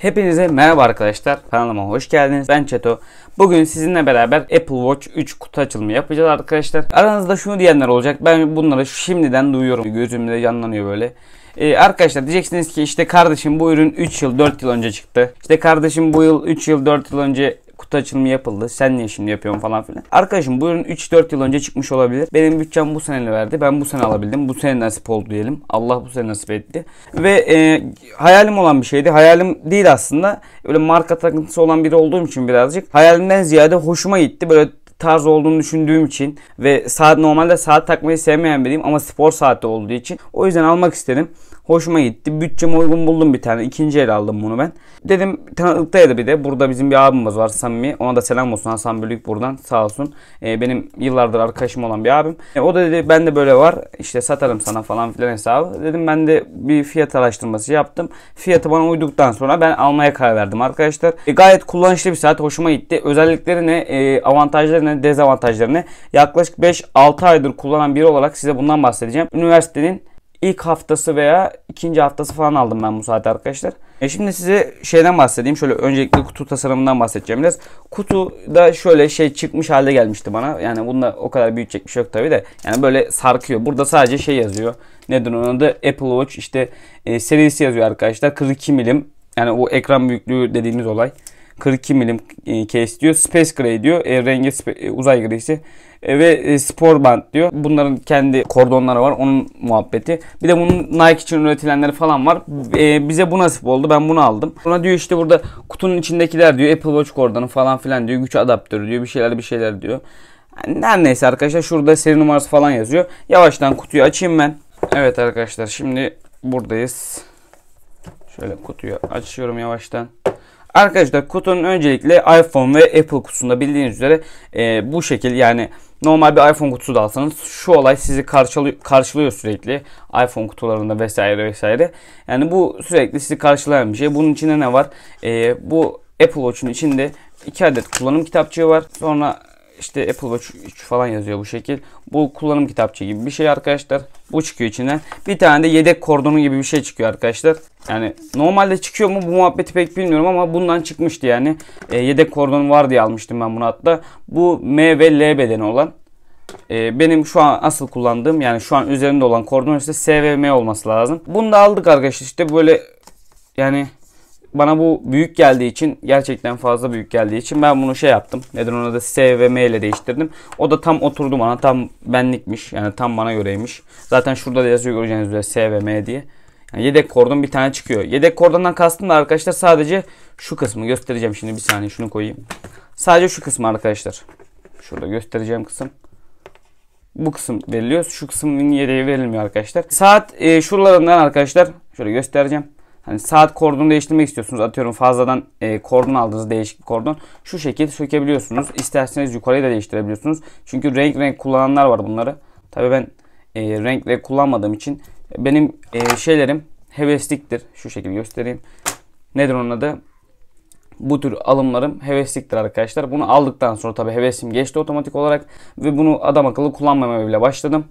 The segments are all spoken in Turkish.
Hepinize merhaba arkadaşlar. Kanalıma hoş geldiniz. Ben Çeto. Bugün sizinle beraber Apple Watch 3 kutu açılımı yapacağız arkadaşlar. Aranızda şunu diyenler olacak. Ben bunları şimdiden duyuyorum. Gözümde canlanıyor böyle. Ee, arkadaşlar diyeceksiniz ki işte kardeşim bu ürün 3 yıl 4 yıl önce çıktı. İşte kardeşim bu yıl 3 yıl 4 yıl önce kutu açılımı yapıldı. Sen niye şimdi yapıyorsun falan filan. Arkadaşım bu ürün 3-4 yıl önce çıkmış olabilir. Benim bütçem bu sene verdi. Ben bu sene alabildim. Bu sene nasip oldu diyelim. Allah bu sene nasip etti. Ve e, hayalim olan bir şeydi. Hayalim değil aslında. Öyle marka takıntısı olan biri olduğum için birazcık. Hayalimden ziyade hoşuma gitti. Böyle tarz olduğunu düşündüğüm için ve saat normalde saat takmayı sevmeyen biriyim ama spor saati olduğu için o yüzden almak istedim. Hoşuma gitti. Bütçeme uygun buldum bir tane. İkinci el aldım bunu ben. Dedim tanıklıktaydı bir de. Burada bizim bir abimiz var Samimi. Ona da selam olsun Hasan Bölük buradan sağ olsun. E, benim yıllardır arkadaşım olan bir abim. E, o da dedi ben de böyle var. İşte satarım sana falan filan hesabı. Dedim ben de bir fiyat araştırması yaptım. Fiyatı bana uyduktan sonra ben almaya karar verdim arkadaşlar. E, gayet kullanışlı bir saat. Hoşuma gitti. Özellikleri ne? E, avantajları ne? Dezavantajları ne? Yaklaşık 5-6 aydır kullanan biri olarak size bundan bahsedeceğim. Üniversitenin ilk haftası veya ikinci haftası falan aldım ben bu saati arkadaşlar. E şimdi size şeyden bahsedeyim. Şöyle öncelikle kutu tasarımından bahsedeceğim biraz. Kutu da şöyle şey çıkmış halde gelmişti bana. Yani bunda o kadar büyütecek bir şey yok tabii de. Yani böyle sarkıyor. Burada sadece şey yazıyor. Nedir onun adı? Apple Watch işte e, serisi yazıyor arkadaşlar. 42 milim. Yani o ekran büyüklüğü dediğimiz olay. 42 milim e, case diyor. Space Gray diyor. E, rengi e, uzay grisi. E, ve e, spor band diyor. Bunların kendi kordonları var. Onun muhabbeti. Bir de bunun Nike için üretilenleri falan var. E, bize bu nasip oldu. Ben bunu aldım. Sonra diyor işte burada kutunun içindekiler diyor. Apple Watch kordonu falan filan diyor. Güç adaptörü diyor. Bir şeyler bir şeyler diyor. Yani her neyse arkadaşlar şurada seri numarası falan yazıyor. Yavaştan kutuyu açayım ben. Evet arkadaşlar şimdi buradayız. Şöyle kutuyu açıyorum yavaştan. Arkadaşlar kutunun öncelikle iPhone ve Apple kutusunda bildiğiniz üzere e, bu şekil yani normal bir iPhone kutusu da alsanız şu olay sizi karşılıyor, karşılıyor sürekli. iPhone kutularında vesaire vesaire. Yani bu sürekli sizi karşılayan bir şey. Bunun içinde ne var? E, bu Apple Watch'un içinde iki adet kullanım kitapçığı var. Sonra işte Apple Watch 3 falan yazıyor bu şekil. Bu kullanım kitapçı gibi bir şey arkadaşlar. Bu çıkıyor içinden. Bir tane de yedek kordonu gibi bir şey çıkıyor arkadaşlar. Yani normalde çıkıyor mu bu muhabbeti pek bilmiyorum ama bundan çıkmıştı yani. E, yedek kordon var diye almıştım ben bunu hatta. Bu M ve L bedeni olan. E, benim şu an asıl kullandığım yani şu an üzerinde olan kordon ise S ve M olması lazım. Bunu da aldık arkadaşlar işte böyle yani bana bu büyük geldiği için gerçekten fazla büyük geldiği için ben bunu şey yaptım. Neden ona da S ve M ile değiştirdim. O da tam oturdu bana. Tam benlikmiş. Yani tam bana göreymiş. Zaten şurada da yazıyor göreceğiniz üzere S ve M diye. Yani yedek kordon bir tane çıkıyor. Yedek kordondan kastım da arkadaşlar sadece şu kısmı göstereceğim şimdi bir saniye şunu koyayım. Sadece şu kısmı arkadaşlar. Şurada göstereceğim kısım bu kısım veriliyor. Şu kısmın yedeği verilmiyor arkadaşlar. Saat e, şuralarından arkadaşlar şöyle göstereceğim. Hani saat kordonu değiştirmek istiyorsunuz. Atıyorum fazladan e, kordon aldığınız değişik bir kordon. Şu şekilde sökebiliyorsunuz. İsterseniz yukarıya da değiştirebiliyorsunuz. Çünkü renk renk kullananlar var bunları. Tabii ben e, renk renk kullanmadığım için benim e, şeylerim hevesliktir. Şu şekilde göstereyim. Nedir onun adı? Bu tür alımlarım hevesliktir arkadaşlar. Bunu aldıktan sonra tabii hevesim geçti otomatik olarak ve bunu adam akıllı kullanmamaya bile başladım.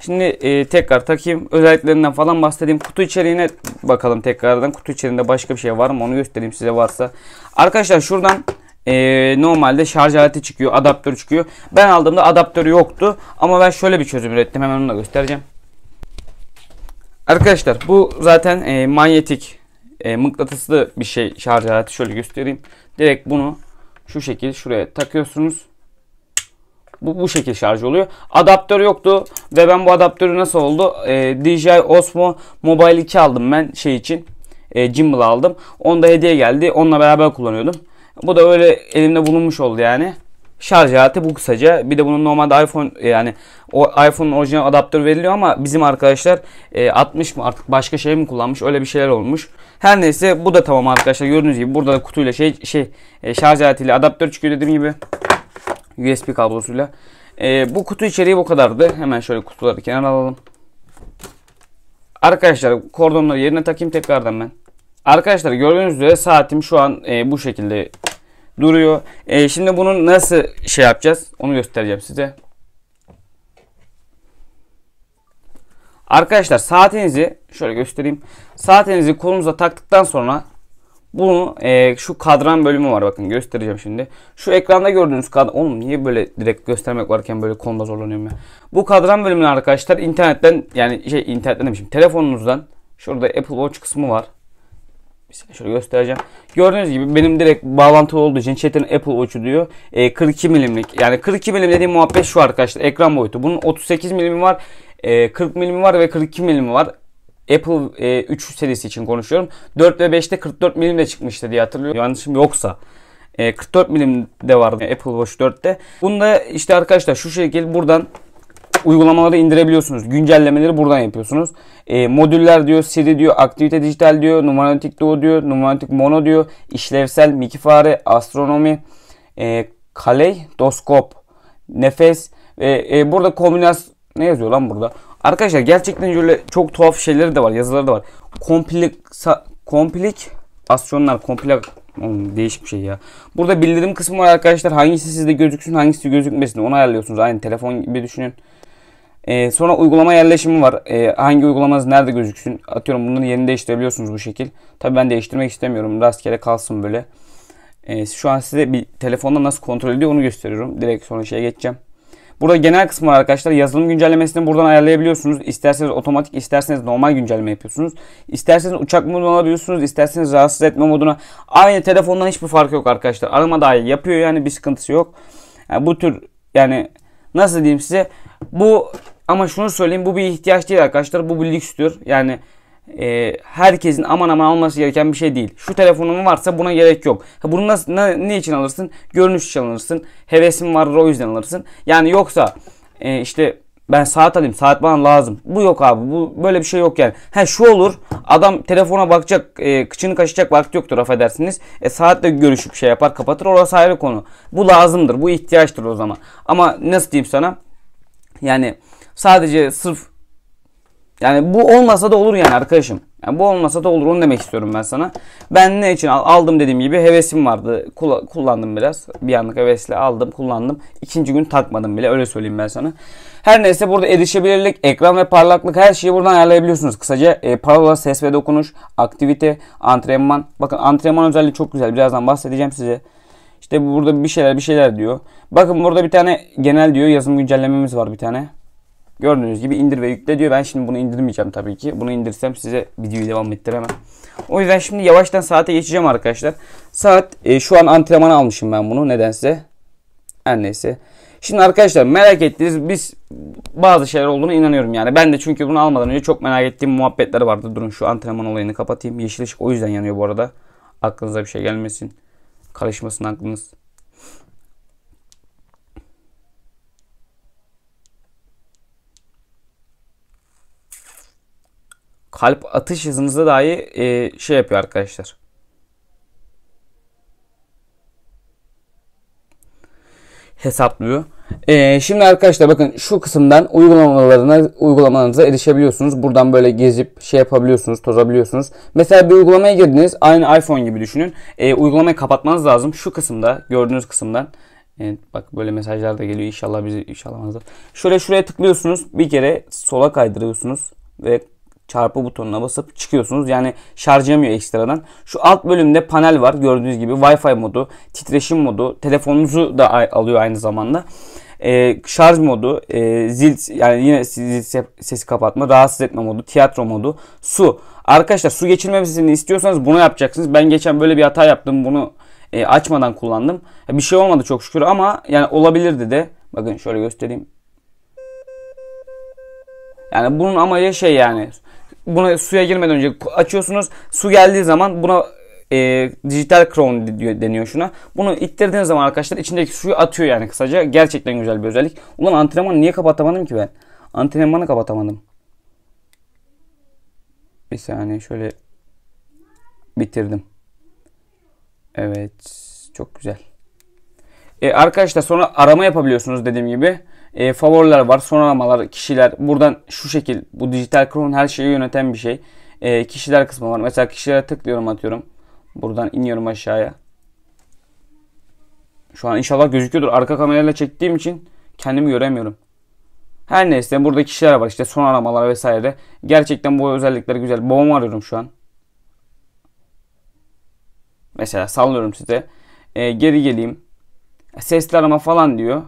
Şimdi e, tekrar takayım. Özelliklerinden falan bahsedeyim. Kutu içeriğine bakalım tekrardan. Kutu içeriğinde başka bir şey var mı onu göstereyim size varsa. Arkadaşlar şuradan e, normalde şarj aleti çıkıyor. Adaptör çıkıyor. Ben aldığımda adaptörü yoktu. Ama ben şöyle bir çözüm ürettim. Hemen onu da göstereceğim. Arkadaşlar bu zaten e, manyetik e, mıknatıslı bir şey şarj aleti. Şöyle göstereyim. Direkt bunu şu şekil şuraya takıyorsunuz. Bu, bu şekilde şarj oluyor. Adaptör yoktu ve ben bu adaptörü nasıl oldu? E, ee, DJI Osmo Mobile 2 aldım ben şey için. E, gimbal aldım. da hediye geldi. Onunla beraber kullanıyordum. Bu da öyle elimde bulunmuş oldu yani. Şarj aleti bu kısaca. Bir de bunun normalde iPhone e, yani o iPhone'un orijinal adaptör veriliyor ama bizim arkadaşlar e, 60 mı artık başka şey mi kullanmış öyle bir şeyler olmuş. Her neyse bu da tamam arkadaşlar gördüğünüz gibi burada da kutuyla şey şey e, şarj aletiyle adaptör çıkıyor dediğim gibi. USB kablosuyla. E, bu kutu içeriği bu kadardı. Hemen şöyle kutuları kenara alalım. Arkadaşlar kordonları yerine takayım tekrardan ben. Arkadaşlar gördüğünüz üzere saatim şu an e, bu şekilde duruyor. E, şimdi bunu nasıl şey yapacağız onu göstereceğim size. Arkadaşlar saatinizi şöyle göstereyim. Saatinizi kolunuza taktıktan sonra bu e, şu kadran bölümü var bakın göstereceğim şimdi. Şu ekranda gördüğünüz kadran. Oğlum niye böyle direkt göstermek varken böyle konuda zorlanıyorum ya. Bu kadran bölümünü arkadaşlar internetten yani şey internetten demişim telefonunuzdan. Şurada Apple Watch kısmı var. Size şöyle göstereceğim. Gördüğünüz gibi benim direkt bağlantılı olduğu için chatin Apple Watch'u diyor. E, 42 milimlik. Yani 42 milim dediğim muhabbet şu arkadaşlar. Ekran boyutu. Bunun 38 milimi var. E, 40 milimi var ve 42 milimi var. Apple e, 3 serisi için konuşuyorum. 4 ve 5'te 44 milim de çıkmıştı diye hatırlıyorum. Yanlışım yoksa. 44 e, milim de vardı Apple Watch 4'te. Bunda işte arkadaşlar şu şekilde buradan uygulamaları indirebiliyorsunuz. Güncellemeleri buradan yapıyorsunuz. E, modüller diyor, Siri diyor, aktivite dijital diyor, numaratik doğu diyor, numaratik mono diyor, işlevsel, mikifare, astronomi, e, kaley, doskop, nefes. E, e, burada kombinasyon ne yazıyor lan burada? Arkadaşlar gerçekten şöyle çok tuhaf şeyleri de var. Yazıları da var. Komplik komplik asyonlar komplak Oğlum, değişik bir şey ya. Burada bildirim kısmı var arkadaşlar. Hangisi sizde gözüksün hangisi gözükmesin onu ayarlıyorsunuz. Aynı telefon gibi düşünün. Ee, sonra uygulama yerleşimi var. Ee, hangi uygulamanız nerede gözüksün. Atıyorum bunların yerini değiştirebiliyorsunuz bu şekil. Tabi ben değiştirmek istemiyorum. Rastgele kalsın böyle. Ee, şu an size bir telefonda nasıl kontrol ediyor onu gösteriyorum. Direkt sonra şeye geçeceğim. Burada genel kısmı var arkadaşlar. Yazılım güncellemesini buradan ayarlayabiliyorsunuz. İsterseniz otomatik, isterseniz normal güncelleme yapıyorsunuz. İsterseniz uçak moduna alabiliyorsunuz. isterseniz rahatsız etme moduna. Aynı telefondan hiçbir fark yok arkadaşlar. Arama dahi yapıyor yani bir sıkıntısı yok. Yani bu tür yani nasıl diyeyim size bu ama şunu söyleyeyim bu bir ihtiyaç değil arkadaşlar. Bu bir lükstür. Yani e, herkesin aman aman alması gereken bir şey değil. Şu telefonun varsa buna gerek yok. Ha, bunu nasıl, ne, ne için alırsın? Görünüş için alırsın. Hevesin vardır o yüzden alırsın. Yani yoksa e, işte ben saat alayım saat bana lazım. Bu yok abi bu böyle bir şey yok yani. Ha şu olur adam telefona bakacak e, kıçını kaşıyacak vakti yoktur affedersiniz. E, saatle görüşüp şey yapar kapatır orası ayrı konu. Bu lazımdır bu ihtiyaçtır o zaman. Ama nasıl diyeyim sana yani sadece sırf yani bu olmasa da olur yani arkadaşım. Yani bu olmasa da olur onu demek istiyorum ben sana. Ben ne için aldım dediğim gibi hevesim vardı. kullandım biraz. Bir anlık hevesle aldım kullandım. İkinci gün takmadım bile öyle söyleyeyim ben sana. Her neyse burada erişebilirlik, ekran ve parlaklık her şeyi buradan ayarlayabiliyorsunuz. Kısaca e, parola, ses ve dokunuş, aktivite, antrenman. Bakın antrenman özelliği çok güzel. Birazdan bahsedeceğim size. İşte burada bir şeyler bir şeyler diyor. Bakın burada bir tane genel diyor yazım güncellememiz var bir tane. Gördüğünüz gibi indir ve yükle diyor. Ben şimdi bunu indirmeyeceğim tabii ki. Bunu indirsem size videoyu devam ettiremem. O yüzden şimdi yavaştan saate geçeceğim arkadaşlar. Saat e, şu an antrenman almışım ben bunu nedense. Her neyse. Şimdi arkadaşlar merak ettiniz biz bazı şeyler olduğunu inanıyorum yani. Ben de çünkü bunu almadan önce çok merak ettiğim muhabbetler vardı. Durun şu antrenman olayını kapatayım. Yeşil ışık o yüzden yanıyor bu arada. Aklınıza bir şey gelmesin. Karışmasın aklınız. kalp atış hızınızı dahi e, şey yapıyor arkadaşlar. hesaplıyor. Ee, şimdi arkadaşlar bakın şu kısımdan uygulamalarına uygulamanıza erişebiliyorsunuz. Buradan böyle gezip şey yapabiliyorsunuz, tozabiliyorsunuz. Mesela bir uygulamaya girdiniz. Aynı iPhone gibi düşünün. Ee, uygulamayı kapatmanız lazım. Şu kısımda gördüğünüz kısımdan. Evet, bak böyle mesajlar da geliyor. İnşallah bizi inşallah. Şöyle şuraya tıklıyorsunuz. Bir kere sola kaydırıyorsunuz ve çarpı butonuna basıp çıkıyorsunuz. Yani şarj şarjlamıyor ekstradan. Şu alt bölümde panel var gördüğünüz gibi Wi-Fi modu, titreşim modu, telefonunuzu da alıyor aynı zamanda. Ee, şarj modu, e, zil yani yine zil sesi kapatma, rahatsız etme modu, tiyatro modu, su. Arkadaşlar su geçirmemesini istiyorsanız bunu yapacaksınız. Ben geçen böyle bir hata yaptım. Bunu e, açmadan kullandım. E, bir şey olmadı çok şükür ama yani olabilirdi de. Bakın şöyle göstereyim. Yani bunun amacı şey yani buna suya girmeden önce açıyorsunuz. Su geldiği zaman buna e, dijital crown deniyor şuna. Bunu ittirdiğiniz zaman arkadaşlar içindeki suyu atıyor yani kısaca. Gerçekten güzel bir özellik. Ulan antrenmanı niye kapatamadım ki ben? Antrenmanı kapatamadım. Bir saniye şöyle bitirdim. Evet. Çok güzel. E, arkadaşlar sonra arama yapabiliyorsunuz dediğim gibi e, favoriler var, son aramalar, kişiler. Buradan şu şekil, bu dijital kron her şeyi yöneten bir şey. E, kişiler kısmı var. Mesela kişilere tıklıyorum atıyorum. Buradan iniyorum aşağıya. Şu an inşallah gözüküyordur. Arka kamerayla çektiğim için kendimi göremiyorum. Her neyse burada kişiler var işte son aramalar vesaire. Gerçekten bu özellikleri güzel. Babamı arıyorum şu an. Mesela sallıyorum size. Ee, geri geleyim. Sesli arama falan diyor.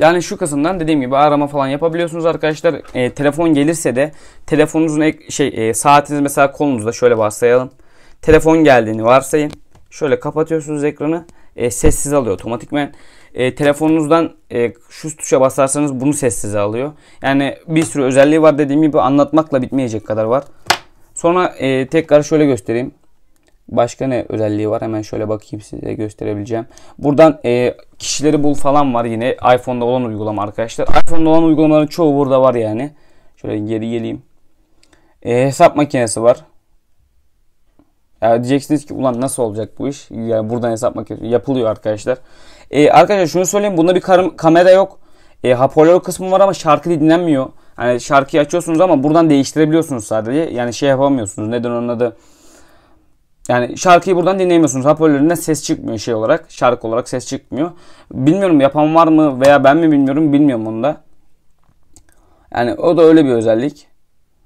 Yani şu kısımdan dediğim gibi arama falan yapabiliyorsunuz arkadaşlar. E, telefon gelirse de telefonunuzun ek, şey e, saatiniz mesela kolunuzda şöyle varsayalım. Telefon geldiğini varsayın. Şöyle kapatıyorsunuz ekranı. E, sessiz alıyor otomatikmen. E, telefonunuzdan e, şu tuşa basarsanız bunu sessize alıyor. Yani bir sürü özelliği var dediğim gibi anlatmakla bitmeyecek kadar var. Sonra e, tekrar şöyle göstereyim. Başka ne özelliği var? Hemen şöyle bakayım size gösterebileceğim. Buradan e, kişileri bul falan var yine. iPhone'da olan uygulama arkadaşlar. iPhone'da olan uygulamaların çoğu burada var yani. Şöyle geri geleyim. E, hesap makinesi var. Ya diyeceksiniz ki ulan nasıl olacak bu iş? Yani buradan hesap makinesi yapılıyor arkadaşlar. E, arkadaşlar şunu söyleyeyim. Bunda bir kar- kamera yok. E, hoparlör kısmı var ama şarkı dinlenmiyor. Hani şarkıyı açıyorsunuz ama buradan değiştirebiliyorsunuz sadece. Yani şey yapamıyorsunuz. Neden onun adı? Yani şarkıyı buradan dinleyemiyorsunuz. Hoparlöründen ses çıkmıyor şey olarak. Şarkı olarak ses çıkmıyor. Bilmiyorum yapan var mı veya ben mi bilmiyorum bilmiyorum onu da. Yani o da öyle bir özellik.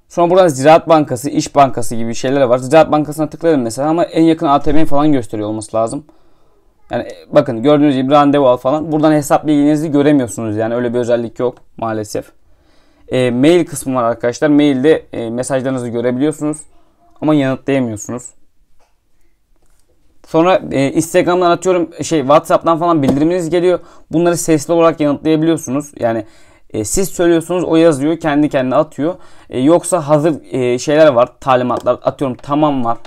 Sonra burada Ziraat Bankası, İş Bankası gibi şeyler var. Ziraat Bankası'na tıklarım mesela ama en yakın ATM'yi falan gösteriyor olması lazım. Yani bakın gördüğünüz gibi randevu falan. Buradan hesap bilginizi göremiyorsunuz yani öyle bir özellik yok maalesef. E, mail kısmı var arkadaşlar. Mailde e, mesajlarınızı görebiliyorsunuz ama yanıtlayamıyorsunuz. Sonra e, Instagram'dan atıyorum şey WhatsApp'tan falan bildiriminiz geliyor. Bunları sesli olarak yanıtlayabiliyorsunuz. Yani e, siz söylüyorsunuz o yazıyor kendi kendine atıyor. E, yoksa hazır e, şeyler var talimatlar atıyorum tamam var.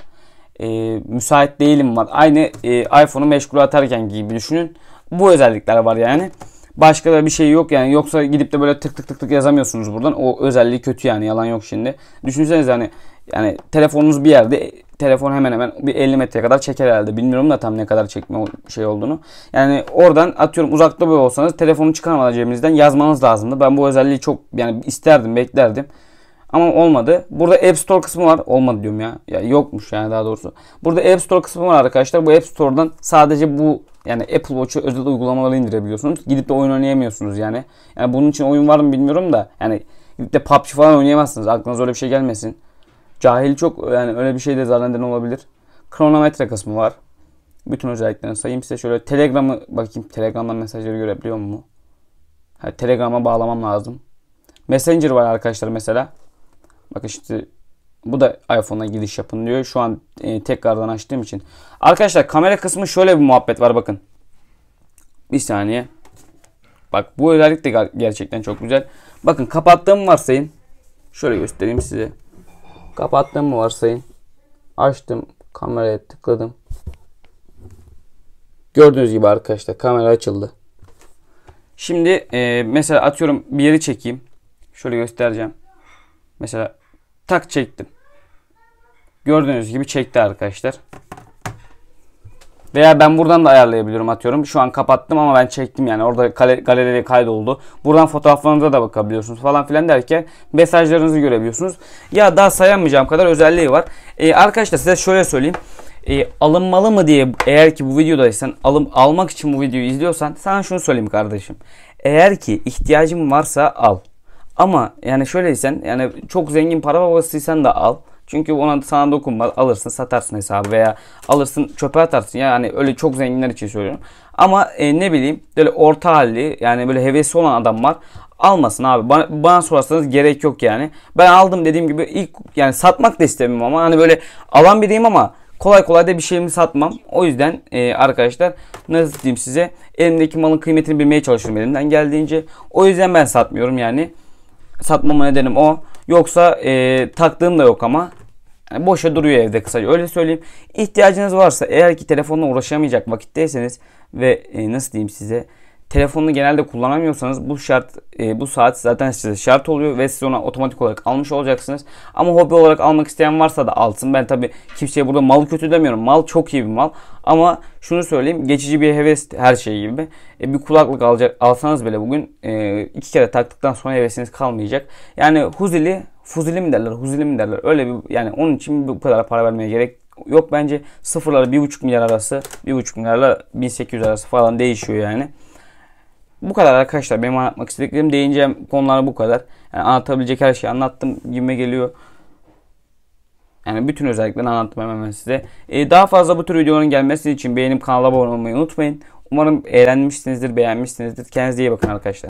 E, müsait değilim var. Aynı e, iPhone'u meşgul atarken gibi düşünün. Bu özellikler var yani. Başka da bir şey yok yani yoksa gidip de böyle tık tık tık tık yazamıyorsunuz buradan. O özelliği kötü yani yalan yok şimdi. Düşünsenize yani, yani telefonunuz bir yerde telefon hemen hemen bir 50 metreye kadar çeker herhalde. Bilmiyorum da tam ne kadar çekme şey olduğunu. Yani oradan atıyorum uzakta böyle olsanız telefonu çıkarmadan cebinizden yazmanız lazımdı. Ben bu özelliği çok yani isterdim, beklerdim. Ama olmadı. Burada App Store kısmı var. Olmadı diyorum ya. ya yokmuş yani daha doğrusu. Burada App Store kısmı var arkadaşlar. Bu App Store'dan sadece bu yani Apple Watch'ı özel uygulamaları indirebiliyorsunuz. Gidip de oyun oynayamıyorsunuz yani. Yani bunun için oyun var mı bilmiyorum da yani gidip de PUBG falan oynayamazsınız. Aklınıza öyle bir şey gelmesin. Cahil çok yani öyle bir şey de zaten olabilir. Kronometre kısmı var. Bütün özelliklerini sayayım size. Şöyle Telegram'ı bakayım. Telegram'dan mesajları görebiliyor mu? Ha, Telegram'a bağlamam lazım. Messenger var arkadaşlar mesela. Bakın işte bu da iPhone'a giriş yapın diyor. Şu an e, tekrardan açtığım için. Arkadaşlar kamera kısmı şöyle bir muhabbet var bakın. Bir saniye. Bak bu özellik de gerçekten çok güzel. Bakın kapattığım varsayın. Şöyle göstereyim size. Kapattığımı varsayın. Açtım. Kameraya tıkladım. Gördüğünüz gibi arkadaşlar kamera açıldı. Şimdi e, mesela atıyorum bir yeri çekeyim. Şöyle göstereceğim. Mesela tak çektim. Gördüğünüz gibi çekti arkadaşlar. Veya ben buradan da ayarlayabiliyorum atıyorum. Şu an kapattım ama ben çektim yani. Orada galeriye kaydoldu. Buradan fotoğraflarınıza da bakabiliyorsunuz falan filan derken mesajlarınızı görebiliyorsunuz. Ya daha sayamayacağım kadar özelliği var. Ee, arkadaşlar size şöyle söyleyeyim e, alınmalı mı diye eğer ki bu videodaysan alım almak için bu videoyu izliyorsan sana şunu söyleyeyim kardeşim. Eğer ki ihtiyacın varsa al. Ama yani şöyleysen yani çok zengin para babasıysan da al. Çünkü ona sana dokunmaz. Alırsın satarsın hesabı veya alırsın çöpe atarsın. Yani öyle çok zenginler için söylüyorum. Ama e, ne bileyim böyle orta halli yani böyle hevesi olan adamlar almasın abi. Bana, bana sorarsanız gerek yok yani. Ben aldım dediğim gibi ilk yani satmak da istemiyorum ama hani böyle alan biriyim ama kolay kolay da bir şeyimi satmam. O yüzden e, arkadaşlar nasıl diyeyim size elimdeki malın kıymetini bilmeye çalışıyorum elimden geldiğince. O yüzden ben satmıyorum yani. Satmama nedenim o. Yoksa e, taktığım da yok ama yani boşa duruyor evde kısaca öyle söyleyeyim. İhtiyacınız varsa eğer ki telefonla uğraşamayacak vakitteyseniz ve e, nasıl diyeyim size telefonunu genelde kullanamıyorsanız bu şart e, bu saat zaten size şart oluyor ve siz ona otomatik olarak almış olacaksınız. Ama hobi olarak almak isteyen varsa da alsın. Ben tabi kimseye burada mal kötü demiyorum. Mal çok iyi bir mal. Ama şunu söyleyeyim geçici bir heves her şey gibi. E, bir kulaklık alacak alsanız bile bugün e, iki kere taktıktan sonra hevesiniz kalmayacak. Yani huzili fuzili mi derler huzili mi derler öyle bir yani onun için bu kadar para vermeye gerek yok bence sıfırlara 1.5 milyar arası 1.5 milyarla 1800 arası falan değişiyor yani. Bu kadar arkadaşlar. Benim anlatmak istediklerim değineceğim konular bu kadar. Yani anlatabilecek her şeyi anlattım gibime geliyor. Yani bütün özelliklerini anlattım hemen size. Ee, daha fazla bu tür videoların gelmesi için beğenip kanala abone olmayı unutmayın. Umarım eğlenmişsinizdir, beğenmişsinizdir. Kendinize iyi bakın arkadaşlar.